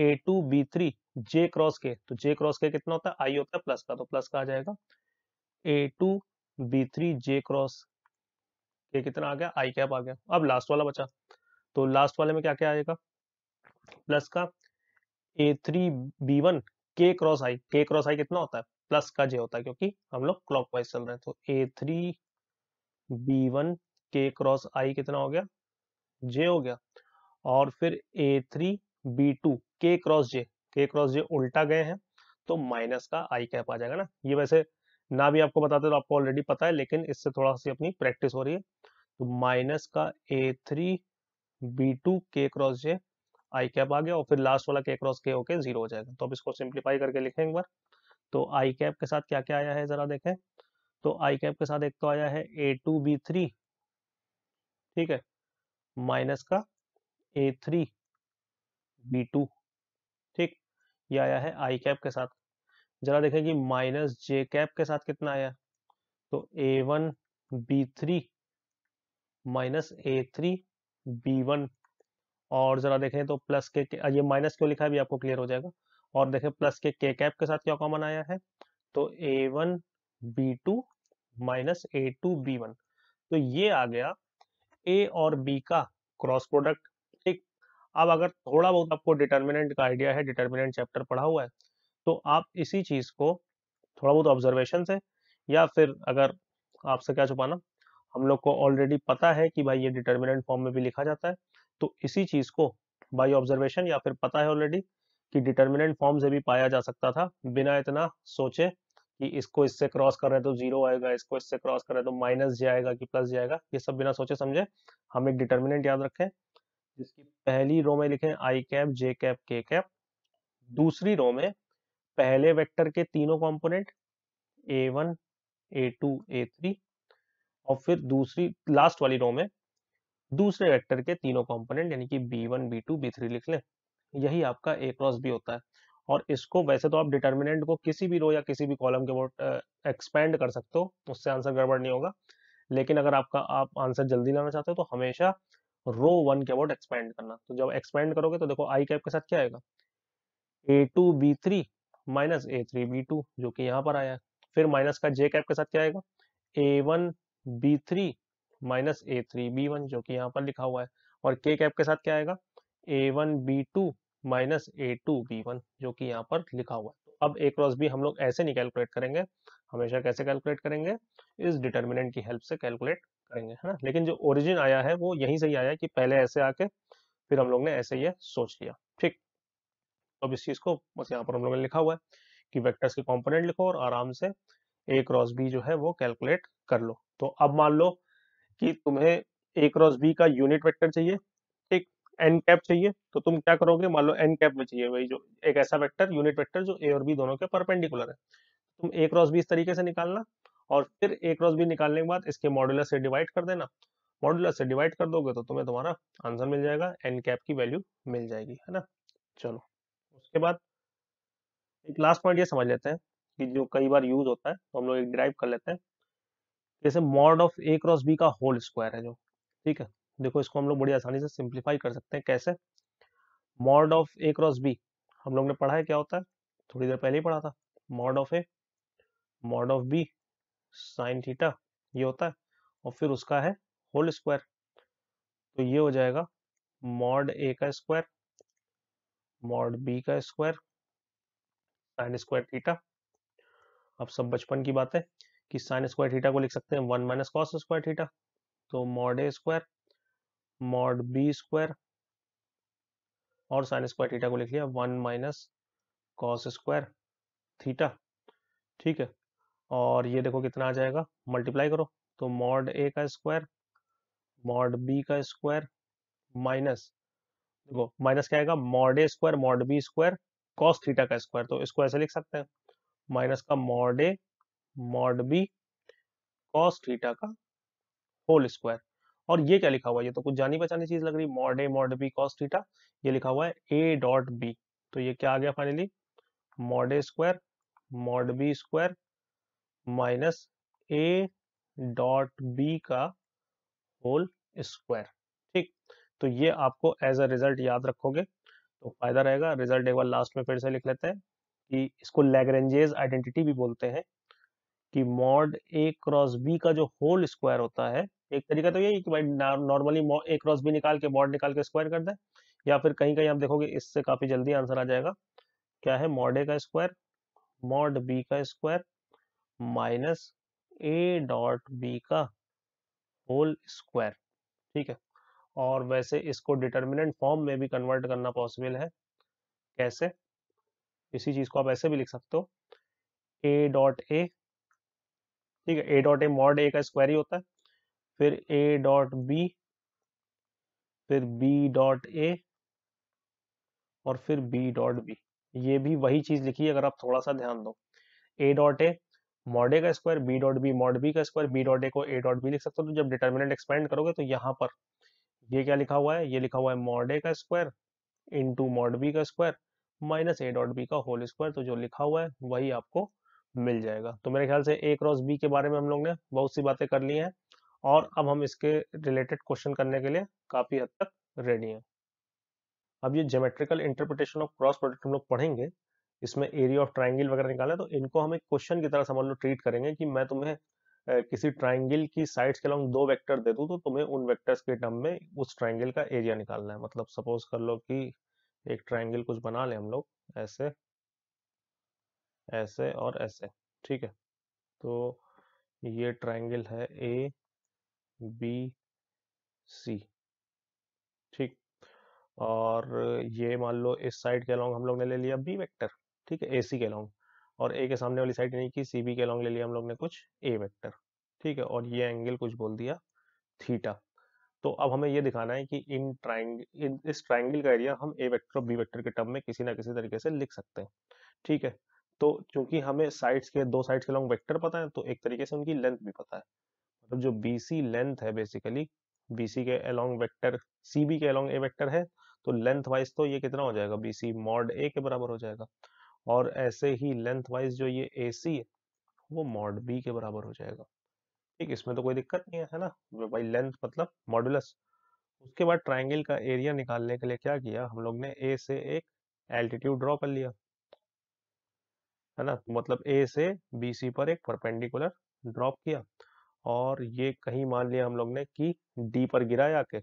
A two B three J cross K तो जे क्रॉस के कितना होता है आई होता है प्लस का तो प्लस का आ जाएगा A two B three J cross K कितना आ गया आई कैप आ गया अब लास्ट वाला बचा तो लास्ट वाले में क्या क्या आएगा प्लस का A three B one K cross I K cross I कितना होता है प्लस का जे होता है क्योंकि हम लोग क्लॉक वाइज चल रहे हैं तो A three B one K cross I कितना हो गया जे हो गया और फिर A three B two K cross J K cross ये उल्टा गए हैं तो माइनस का आई कैप आ जाएगा ना ये वैसे ना भी आपको बताते तो आपको ऑलरेडी पता है लेकिन इससे थोड़ा सी अपनी प्रैक्टिस हो रही है तो माइनस का A three B two K cross ये आई कैप आ गया और फिर लास्ट वाला के क्रॉस के होके जीरो हो जाएगा तो अब इसको सिंप्लीफाई करके लिखें एक बार तो आई कैप के साथ क्या क्या आया है जरा देखें तो आई कैप के साथ एक तो आया है ए टू बी थ्री ठीक है माइनस का ए थ्री बी टू ये आया है आई कैप के साथ जरा देखें कि माइनस जे कैप के साथ कितना आया तो A one B three minus A three B one और जरा देखें तो प्लस के ये माइनस क्यों लिखा है भी आपको क्लियर हो जाएगा और देखें प्लस के के कैप के साथ क्या कॉमन आया है तो A one B two minus A two B one तो ये आ गया ए और बी का क्रॉस प्रोडक्ट अब अगर थोड़ा बहुत आपको डिटर्मिनेंट का आइडिया है डिटर्मिनेंट चैप्टर पढ़ा हुआ है तो आप इसी चीज़ को थोड़ा बहुत ऑब्जर्वेशन से या फिर अगर आपसे क्या छुपाना हम लोग को ऑलरेडी पता है कि भाई ये डिटर्मिनेंट फॉर्म में भी लिखा जाता है तो इसी चीज़ को बाई ऑब्जर्वेशन या फिर पता है ऑलरेडी कि डिटर्मिनेंट फॉर्म से भी पाया जा सकता था बिना इतना सोचे कि इसको इससे क्रॉस कर रहे तो जीरो आएगा इसको इससे क्रॉस कर रहे तो माइनस जाएगा कि प्लस जाएगा ये सब बिना सोचे समझे हम एक डिटर्मिनेंट याद रखें जिसकी पहली रो में लिखें I cap J cap K cap दूसरी रो में पहले वेक्टर के तीनों component A one A two A three और फिर दूसरी लास्ट वाली रो में दूसरे वेक्टर के तीनों कंपोनेंट यानी कि B one B two B three लिख लें यही आपका ए क्रॉस बी होता है और इसको वैसे तो आप डिटर्मिनेंट को किसी भी रो या किसी भी कॉलम के बोर्ड एक्सपेंड कर सकते हो उससे आंसर गड़बड़ नहीं होगा लेकिन अगर आपका आप आंसर जल्दी लाना चाहते हो तो हमेशा रो वन के अबाउट एक्सपेंड करना तो जब एक्सपेंड करोगे तो देखो आई कैप के साथ क्या आएगा A two B three minus A three B two जो कि यहां पर आया फिर माइनस का जे कैप के साथ क्या आएगा A one B three minus A three B one जो कि यहां पर लिखा हुआ है और के कैप के साथ क्या आएगा A one B two minus A two B one जो कि यहां पर लिखा हुआ है तो अब ए क्रॉस बी हम लोग ऐसे नहीं कैलकुलेट करेंगे हमेशा कैसे कैलकुलेट करेंगे इस डिटर्मिनेंट की हेल्प से कैलकुलेट करेंगे है ना लेकिन जो ओरिजिन आया है वो यहीं से ही आया कि पहले ऐसे आके फिर हम लोग ने ऐसे ये सोच लिया ठीक तो अब इस चीज़ को बस यहाँ पर हम लोगों ने लिखा हुआ है कि वेक्टर्स के कंपोनेंट लिखो और आराम से ए क्रॉस बी जो है वो कैलकुलेट कर लो तो अब मान लो कि तुम्हें ए क्रॉस बी का यूनिट वेक्टर चाहिए एक एन कैप चाहिए तो तुम क्या करोगे मान लो एन कैप में चाहिए वही जो एक ऐसा वेक्टर यूनिट वेक्टर जो ए और बी दोनों के परपेंडिकुलर है तुम ए क्रॉस बी इस तरीके से निकालना और फिर ए क्रॉस बी निकालने के बाद इसके मॉड्यूलर से डिवाइड कर देना मॉड्यूलर से डिवाइड कर दोगे तो तुम्हें तुम्हारा आंसर मिल जाएगा एन कैप की वैल्यू मिल जाएगी है ना चलो उसके बाद एक लास्ट पॉइंट ये समझ लेते हैं कि जो कई बार यूज होता है तो हम लोग एक ड्राइव कर लेते हैं जैसे mod of A cross B का होल स्क्वायर है जो ठीक है देखो इसको हम लोग बड़ी आसानी से सिंप्लीफाई कर सकते हैं कैसे mod of A cross B हम लोग ने पढ़ा है क्या होता है थोड़ी देर पहले ही पढ़ा था mod of A mod of B sine theta ये होता है और फिर उसका है होल स्क्वायर तो ये हो जाएगा मॉड ए का स्क्वायर मॉड बी का स्क्वायर साइन स्क्वायर थीटा अब सब बचपन की बात है कि साइन स्क्वायर थीटा को लिख सकते हैं one minus cos square theta तो mod A square mod B square और साइन स्क्वायर थीटा को लिख लिया one minus cos square theta ठीक है और ये देखो कितना आ जाएगा मल्टीप्लाई करो तो मॉड ए का स्क्वायर मॉड बी का स्क्वायर माइनस देखो माइनस क्या आएगा mod A square mod B square cos theta का स्क्वायर तो इसको ऐसे लिख सकते हैं माइनस का mod A mod B cos theta का होल स्क्वायर और ये क्या लिखा हुआ है ये तो कुछ जानी पहचानी चीज लग रही mod A mod B cos theta ये लिखा हुआ है ए डॉट बी तो ये क्या आ गया finally mod A square mod B square minus A dot B का होल स्क्वायर ठीक तो ये आपको एज अ रिजल्ट याद रखोगे तो फायदा रहेगा रिजल्ट एक बार लास्ट में फिर से लिख लेते हैं कि इसको लेग्रेंजेज आइडेंटिटी भी बोलते हैं कि मॉड ए क्रॉस बी का जो होल स्क्वायर होता है एक तरीका तो यही कि भाई नॉर्मली ए क्रॉस बी निकाल के मॉड निकाल के स्क्वायर कर दें या फिर कहीं कहीं आप देखोगे इससे काफी जल्दी आंसर आ जाएगा क्या है मॉड ए का स्क्वायर मॉड बी का square minus A dot B का होल स्क्वायर ठीक है और वैसे इसको डिटर्मिनेंट फॉर्म में भी कन्वर्ट करना पॉसिबल है कैसे इसी चीज को आप ऐसे भी लिख सकते हो ए डॉट ए ठीक है ए डॉट ए मॉड ए का स्क्वायर ही होता है फिर ए डॉट बी फिर बी डॉट ए और फिर बी डॉट बी ये भी वही चीज लिखी है अगर आप थोड़ा सा ध्यान दो ए डॉट ए मॉडे का square B dot B mod B का स्क्वायर बी डॉट ए को ए डॉट बी लिख सकते हो तो जब डिटर्मिनेंट एक्सपेंड करोगे तो यहाँ पर ये क्या लिखा हुआ है ये लिखा हुआ है मॉडे का स्क्वायर इंटू मॉड बी का square minus A dot B का होल स्क्वायर तो जो लिखा हुआ है वही आपको मिल जाएगा तो मेरे ख्याल से ए क्रॉस बी के बारे में हम लोग ने बहुत सी बातें कर ली हैं और अब हम इसके रिलेटेड क्वेश्चन करने के लिए काफ़ी हद तक रेडी हैं अब ये geometrical interpretation of cross product हम लोग पढ़ेंगे इसमें एरिया ऑफ ट्राइंगल वगैरह है तो इनको हम एक क्वेश्चन की तरह समझ लो ट्रीट करेंगे कि मैं तुम्हें किसी ट्राइंगल की साइड्स के अलाउंग दो वेक्टर दे दूँ तो तुम्हें उन वेक्टर्स के टर्म में उस ट्राइंगल का एरिया निकालना है मतलब सपोज कर लो कि एक ट्राइंगल कुछ बना ले हम लोग ऐसे ऐसे और ऐसे ठीक है तो ये ट्राइंगल है ए बी सी ठीक और ये मान लो इस साइड के अलाउंग हम लोग ने ले लिया बी वेक्टर ठीक है ए सी के लॉन्ग और ए के सामने वाली साइड यानी कि सी बी के लॉन्ग ले लिया हम लोग ने कुछ ए वेक्टर ठीक है और ये एंगल कुछ बोल दिया थीटा तो अब हमें ये दिखाना है कि इन ट्राइंग इन इस ट्राइंगल का एरिया हम ए वेक्टर और बी वेक्टर के टर्म में किसी ना किसी तरीके से लिख सकते हैं ठीक है तो चूंकि हमें साइड्स के दो साइड्स के लॉन्ग वेक्टर पता है तो एक तरीके से उनकी लेंथ भी पता है मतलब जो बी सी लेंथ है बेसिकली बी सी के अलॉन्ग वेक्टर सी बी के अलॉन्ग ए वेक्टर है तो लेंथ वाइज तो ये कितना हो जाएगा बी सी मॉड ए के बराबर हो जाएगा और ऐसे ही लेंथ वाइज जो ये ए सी है वो मॉड बी के बराबर हो जाएगा ठीक इसमें तो कोई दिक्कत नहीं है है ना भाई लेंथ मतलब मॉडुलस उसके बाद ट्राइंगल का एरिया निकालने के लिए क्या किया हम लोग ने ए से एक एल्टीट्यूड ड्रॉ कर लिया है ना मतलब ए से बी सी पर एक परपेंडिकुलर ड्रॉप किया और ये कहीं मान लिया हम लोग ने कि डी पर गिराया के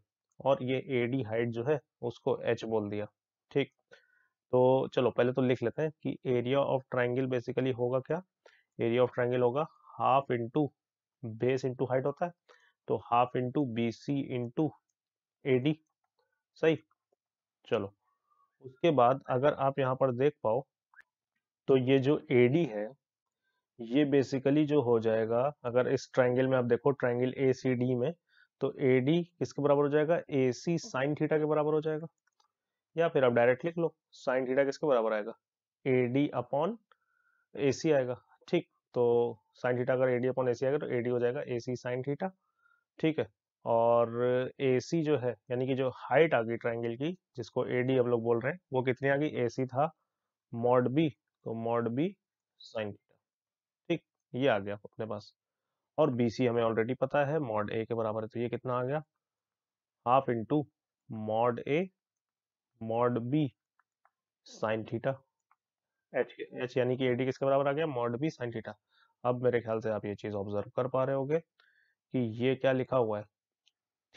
और ये ए डी हाइट जो है उसको एच बोल दिया तो चलो पहले तो लिख लेते हैं कि एरिया ऑफ ट्राइंगल बेसिकली होगा क्या एरिया ऑफ ट्राइंगल होगा half into base into height होता है तो half into B C into A D सही चलो उसके बाद अगर आप यहाँ पर देख पाओ तो ये जो ए डी है ये बेसिकली जो हो जाएगा अगर इस ट्राइंगल में आप देखो ट्राइंगल ए सी डी में तो ए डी किसके बराबर हो जाएगा ए सी साइन थीटा के बराबर हो जाएगा या फिर आप डायरेक्ट लिख लो साइन थीटा किसके बराबर आएगा ए डी अपॉन ए सी आएगा ठीक तो साइन थीटा अगर ए डी अपॉन ए सी आएगा तो ए डी हो जाएगा ए सी साइन थीटा ठीक है और ए सी जो है यानी कि जो हाइट आ गई ट्राइंगल की जिसको ए डी हम लोग बोल रहे हैं वो कितनी आ गई ए सी था मॉड बी तो मॉड बी साइन थीटा ठीक ये आ गया अपने पास और बी सी हमें ऑलरेडी पता है मॉड ए के बराबर है तो ये कितना आ गया half into mod A mod B sine theta H H यानी कि एडी किसके बराबर आ गया मॉड बी साइन थीटा अब मेरे ख्याल से आप ये चीज ऑब्जर्व कर पा रहे होंगे कि ये क्या लिखा हुआ है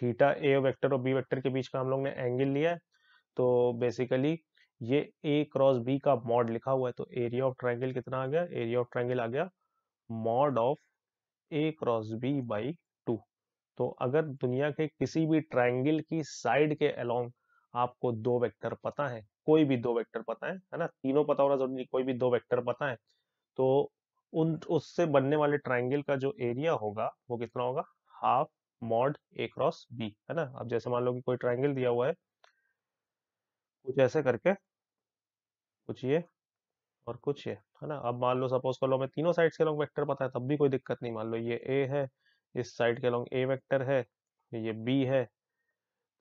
थीटा ए वेक्टर और बी वेक्टर के बीच का हम लोग ने एंगल लिया है तो बेसिकली ये ए क्रॉस बी का मॉड लिखा हुआ है तो एरिया ऑफ ट्राइंगल कितना आ गया एरिया ऑफ ट्राइंगल आ गया mod of A cross B by two तो अगर दुनिया के किसी भी ट्राइंगल की साइड के अलोंग आपको दो वेक्टर पता है कोई भी दो वेक्टर पता है है ना तीनों पता होना जरूरी कोई भी दो वेक्टर पता है तो उन उससे बनने वाले ट्राइंगल का जो एरिया होगा वो कितना होगा half mod A cross B है ना अब जैसे मान लो कि कोई ट्राइंगल दिया हुआ है कुछ ऐसे करके कुछ ये और कुछ ये है ना अब मान लो सपोज कर लो मैं तीनों साइड के लॉन्ग वेक्टर पता है तब भी कोई दिक्कत नहीं मान लो ये ए है इस साइड के लॉन्ग ए वेक्टर है ये बी है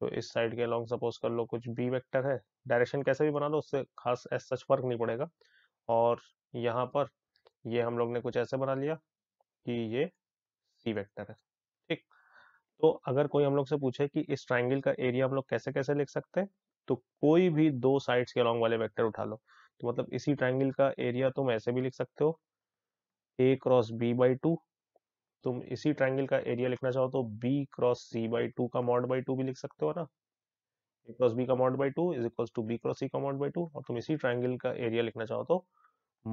तो इस साइड के अलॉन्ग सपोज कर लो कुछ बी वेक्टर है डायरेक्शन कैसे भी बना दो उससे खास एस सच फर्क नहीं पड़ेगा और यहाँ पर ये हम लोग ने कुछ ऐसे बना लिया कि ये सी वेक्टर है ठीक तो अगर कोई हम लोग से पूछे कि इस ट्राइंगल का एरिया हम लोग कैसे कैसे लिख सकते हैं तो कोई भी दो साइड्स के अलॉन्ग वाले वैक्टर उठा लो तो मतलब इसी ट्राइंगल का एरिया तुम तो ऐसे भी लिख सकते हो A cross B by two तुम इसी ट्राइंगल का एरिया लिखना चाहो तो B cross C by two का मॉड बाई टू भी लिख सकते हो ना ए क्रॉस बी का mod by two is equal to B cross C का मॉड बाई टू और तुम इसी ट्राइंगल का एरिया लिखना चाहो तो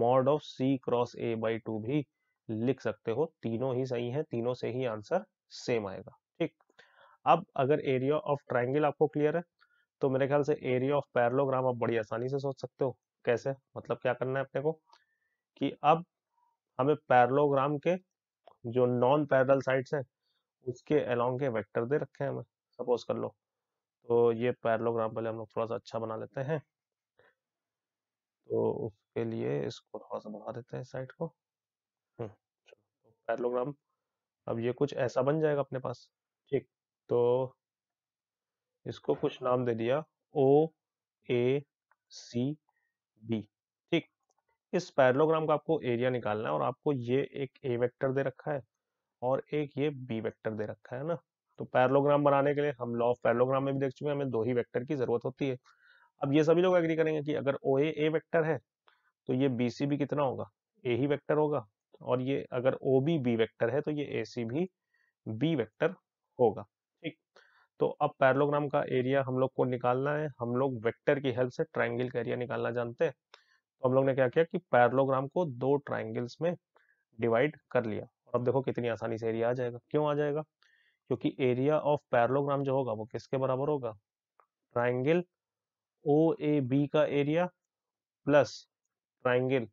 mod of C cross A by two भी लिख सकते हो तीनों ही सही है तीनों से ही आंसर सेम आएगा ठीक अब अगर एरिया ऑफ ट्राइंगल आपको क्लियर है तो मेरे ख्याल से एरिया ऑफ पैरलोग्राम आप बड़ी आसानी से सोच सकते हो कैसे मतलब क्या करना है अपने को कि अब हमें पैरलोग्राम के जो नॉन पैरल साइड्स हैं उसके अलोंग के वेक्टर दे रखे हैं हमें सपोज कर लो तो ये पैरलोग्राम पहले हम लोग थोड़ा सा अच्छा बना लेते हैं तो उसके लिए इसको थोड़ा सा बढ़ा देते हैं साइड को हम्म, तो पैरलोग्राम अब ये कुछ ऐसा बन जाएगा अपने पास ठीक तो इसको कुछ नाम दे दिया ओ ए सी बी इस पैरलोग्राम का आपको एरिया निकालना है और आपको ये एक ए वेक्टर दे रखा है और एक ये बी वेक्टर दे रखा है ना तो पैरलोग्राम बनाने के लिए हम लॉ ऑफ पैरलोग्राम में भी देख चुके हैं हमें दो ही वेक्टर की जरूरत होती है अब ये सभी लोग एग्री करेंगे कि अगर ओ ए ए वेक्टर है तो ये बी सी भी कितना होगा ए ही वेक्टर होगा और ये अगर ओ बी बी वेक्टर है तो ये ए सी भी बी वेक्टर होगा ठीक तो अब पैरलोग्राम का एरिया हम लोग को निकालना है हम लोग वेक्टर की हेल्प से ट्राइंगल का एरिया निकालना जानते हैं तो हम लोग ने क्या किया कि पैरलोग्राम को दो ट्राइंगल्स में डिवाइड कर लिया और अब देखो कितनी आसानी से एरिया आ जाएगा क्यों आ जाएगा क्योंकि एरिया ऑफ पैरलोग्राम जो होगा वो किसके बराबर होगा ट्राइंगल ओ ए बी का area plus triangle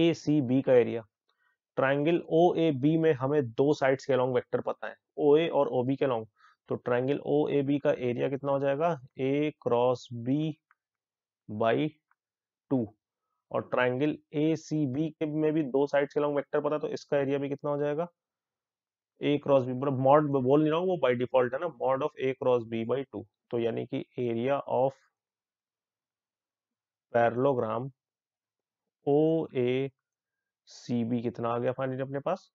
A C B का area triangle O A B में हमें दो साइड्स के लॉन्ग वेक्टर पता है ओ ए और ओ बी के लॉन्ग तो ट्राइंगल ओ ए बी का एरिया कितना हो जाएगा A cross B by two और ट्राइंगल ए सी बी के में भी दो साइड के लॉन्ग वेक्टर पता तो इसका एरिया भी कितना हो जाएगा ए क्रॉस बी मतलब मॉड बोल नहीं रहा हूँ वो बाई डिफॉल्ट है ना mod of A cross B by two तो यानी कि area of parallelogram O A C B कितना आ गया फाइनली अपने पास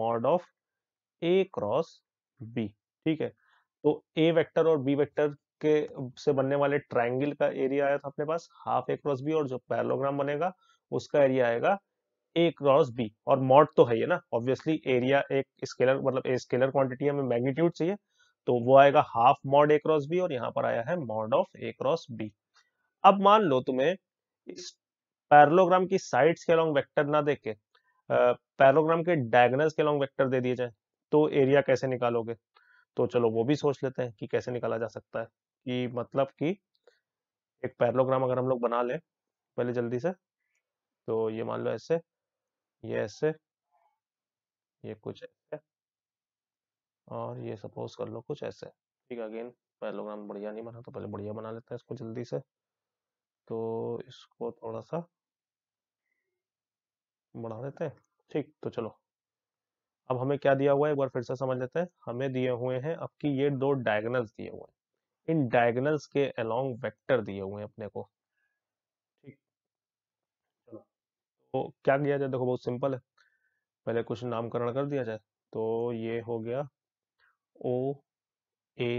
mod of A cross B ठीक है तो ए वेक्टर और बी वेक्टर के से बनने वाले ट्राइंगल का एरिया आया था अपने पास हाफ ए क्रॉस बी और जो पैरलोग्राम बनेगा उसका एरिया आएगा ए क्रॉस बी और मॉड तो है ये ना ऑब्वियसली एरिया एक स्केलर मतलब ए स्केलर क्वांटिटी हमें मैग्नीट्यूड चाहिए तो वो आएगा half mod A cross B और यहाँ पर आया है mod of A cross B अब मान लो तुम्हें इस पैरलोग्राम की साइड्स के अलॉन्ग वैक्टर ना दे के पैरलोग्राम के डायगनल्स के लॉन्ग वैक्टर दे दिए जाए तो एरिया कैसे निकालोगे तो चलो वो भी सोच लेते हैं कि कैसे निकाला जा सकता है कि मतलब कि एक पैरलोग्राम अगर हम लोग बना लें पहले जल्दी से तो ये मान लो ऐसे ये ऐसे ये कुछ ऐसे और ये सपोज कर लो कुछ ऐसे ठीक है अगेन पैरलोग्राम बढ़िया नहीं बना तो पहले बढ़िया बना लेते हैं इसको जल्दी से तो इसको थोड़ा सा बढ़ा देते हैं ठीक तो चलो अब हमें क्या दिया हुआ है एक बार फिर से समझ लेते हैं हमें दिए हुए हैं अब की ये दो डायगनल्स दिए हुए हैं इन डायगनल्स के अलोंग वेक्टर दिए हुए हैं अपने को ठीक तो क्या किया जाए देखो बहुत सिंपल है पहले कुछ नामकरण कर दिया जाए तो ये हो गया ओ ए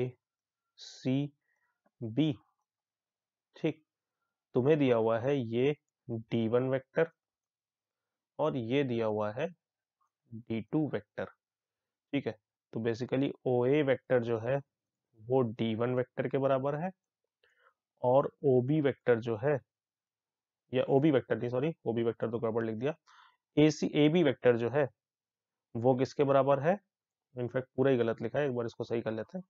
सी बी ठीक तुम्हें दिया हुआ है ये डी वन वैक्टर और ये दिया हुआ है डी टू वैक्टर ठीक है तो बेसिकली ओ ए वैक्टर जो है वो डी वन वैक्टर के बराबर है और ओ बी वैक्टर जो है या ओ बी वैक्टर नहीं सॉरी ओ बी वैक्टर तो गड़बड़ लिख दिया ए सी ए बी वैक्टर जो है वो किसके बराबर है इनफैक्ट पूरा ही गलत लिखा है एक बार इसको सही कर लेते हैं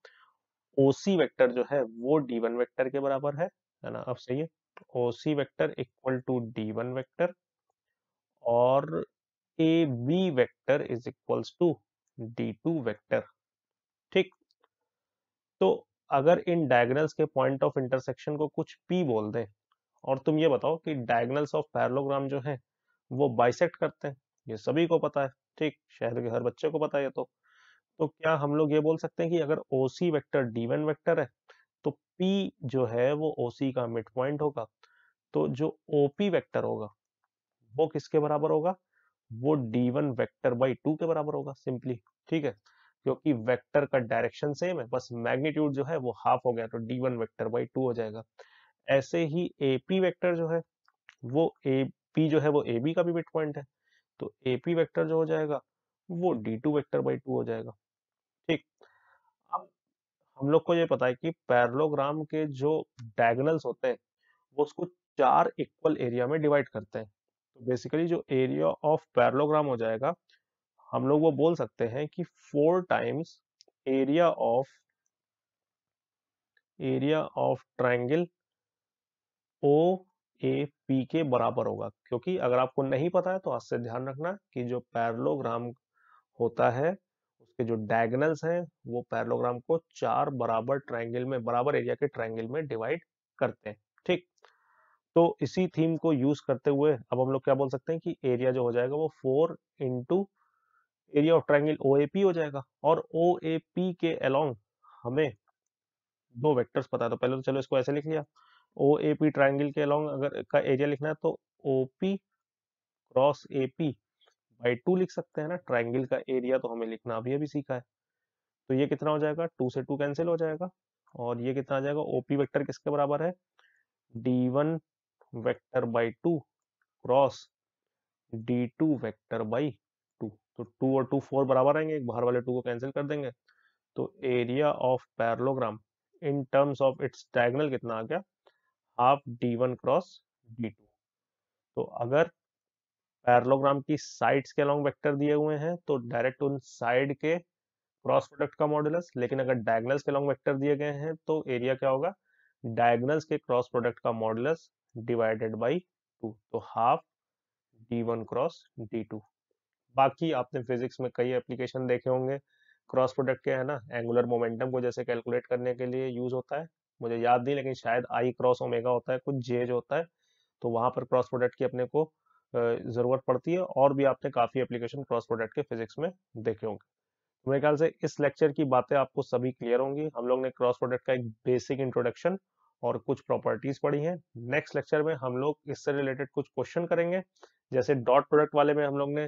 ओ सी वैक्टर जो है वो डी वन वैक्टर के बराबर है है ना अब सही है O C vector equal to D one vector और A B vector is equals to D two vector तो अगर इन डायगनल्स के पॉइंट ऑफ इंटरसेक्शन को कुछ पी बोल दें और तुम ये बताओ कि डायगनल्स ऑफ पैरलोग्राम जो है वो बाइसेक्ट करते हैं ये सभी को पता है ठीक शहर के हर बच्चे को पता है तो तो क्या हम लोग ये बोल सकते हैं कि अगर O C vector D one vector है तो पी जो है वो ओ सी का मिड पॉइंट होगा तो जो ओ पी वैक्टर होगा वो किसके बराबर होगा वो D one vector by two के बराबर होगा सिंपली ठीक है क्योंकि वेक्टर का डायरेक्शन सेम है बस मैग्नीट्यूड जो है वो हाफ हो गया तो D one vector by two हो जाएगा ऐसे ही ए पी वैक्टर जो है वो ए पी जो है वो ए बी का भी मिड पॉइंट है तो ए पी वैक्टर जो हो जाएगा वो D two vector by two हो जाएगा ठीक अब हम लोग को ये पता है कि पैरलोग्राम के जो डायगनल्स होते हैं वो उसको चार इक्वल एरिया में डिवाइड करते हैं तो बेसिकली जो एरिया ऑफ पैरलोग्राम हो जाएगा हम लोग वो बोल सकते हैं कि four times area of area of triangle O A P के बराबर होगा क्योंकि अगर आपको नहीं पता है तो आज से ध्यान रखना कि जो पैरलोग्राम होता है उसके जो डायगनल्स हैं वो पैरलोग्राम को चार बराबर ट्राइंगल में बराबर एरिया के ट्राइंगल में डिवाइड करते हैं ठीक तो इसी थीम को यूज करते हुए अब हम लोग क्या बोल सकते हैं कि एरिया जो हो जाएगा वो four into area of triangle O हो जाएगा और ओ के अलोंग हमें दो वेक्टर्स पता तो पहले तो चलो इसको ऐसे लिख लिया ओ ए पी ट्राइंगल के अलोंग अगर का एरिया लिखना है तो O P cross A P by two लिख सकते हैं ना ट्राइंगल का एरिया तो हमें लिखना अभी अभी सीखा है तो ये कितना हो जाएगा टू से टू कैंसिल हो जाएगा और ये कितना आ जाएगा ओपी वेक्टर वैक्टर किसके बराबर है D one vector by two cross D two vector by two तो टू और टू फोर बराबर आएंगे एक बाहर वाले टू को कैंसिल कर देंगे तो area of parallelogram in terms of its diagonal कितना आ गया half D one cross D two तो अगर पैरलोग्राम की साइड्स के अलॉन्ग वेक्टर दिए हुए हैं तो डायरेक्ट उन साइड के क्रॉस प्रोडक्ट का मॉडुलस लेकिन अगर डायगनल्स के अलॉन्ग वेक्टर दिए गए हैं तो एरिया क्या होगा डायगनल्स के क्रॉस प्रोडक्ट का मॉडुलस डिवाइडेड बाई टू तो half D one cross D two बाकी आपने फिजिक्स में कई एप्लीकेशन देखे होंगे क्रॉस प्रोडक्ट के है ना एंगुलर मोमेंटम को जैसे कैलकुलेट करने के लिए यूज होता है मुझे याद नहीं लेकिन शायद आई क्रॉस ओमेगा होता है कुछ जे जो होता है तो वहां पर क्रॉस प्रोडक्ट की अपने को ज़रूरत पड़ती है और भी आपने काफ़ी एप्लीकेशन क्रॉस प्रोडक्ट के फिजिक्स में देखे होंगे तो मेरे ख्याल से इस लेक्चर की बातें आपको सभी क्लियर होंगी हम लोग ने क्रॉस प्रोडक्ट का एक बेसिक इंट्रोडक्शन और कुछ प्रॉपर्टीज पढ़ी हैं नेक्स्ट लेक्चर में हम लोग इससे रिलेटेड कुछ क्वेश्चन करेंगे जैसे डॉट प्रोडक्ट वाले में हम लोग ने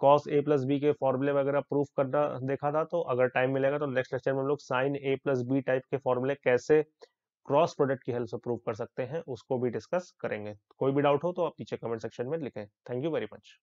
कॉस ए प्लस बी के फॉर्मूले वगैरह प्रूफ करना देखा था तो अगर टाइम मिलेगा तो नेक्स्ट लेक्चर में हम लोग sine A plus B type के फॉर्मूले कैसे क्रॉस प्रोडक्ट की हेल्प से प्रूफ कर सकते हैं उसको भी डिस्कस करेंगे कोई भी डाउट हो तो आप नीचे कमेंट सेक्शन में लिखें थैंक यू वेरी मच